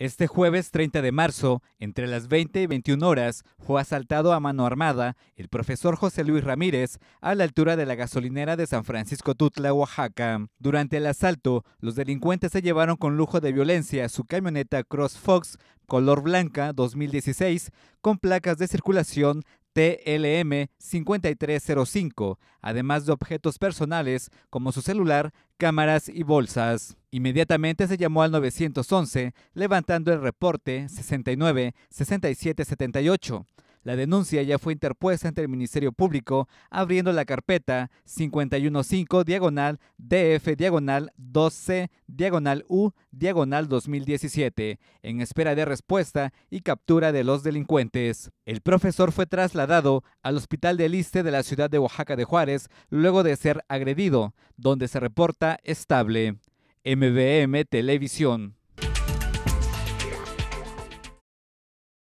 Este jueves 30 de marzo, entre las 20 y 21 horas, fue asaltado a mano armada el profesor José Luis Ramírez a la altura de la gasolinera de San Francisco Tutla, Oaxaca. Durante el asalto, los delincuentes se llevaron con lujo de violencia su camioneta Cross Fox color blanca 2016 con placas de circulación TLM 5305, además de objetos personales como su celular, cámaras y bolsas. Inmediatamente se llamó al 911, levantando el reporte 69 67 78. La denuncia ya fue interpuesta ante el Ministerio Público, abriendo la carpeta 515 diagonal DF diagonal 12 diagonal U diagonal 2017, en espera de respuesta y captura de los delincuentes. El profesor fue trasladado al Hospital del Iste de la ciudad de Oaxaca de Juárez luego de ser agredido, donde se reporta estable. MBM Televisión.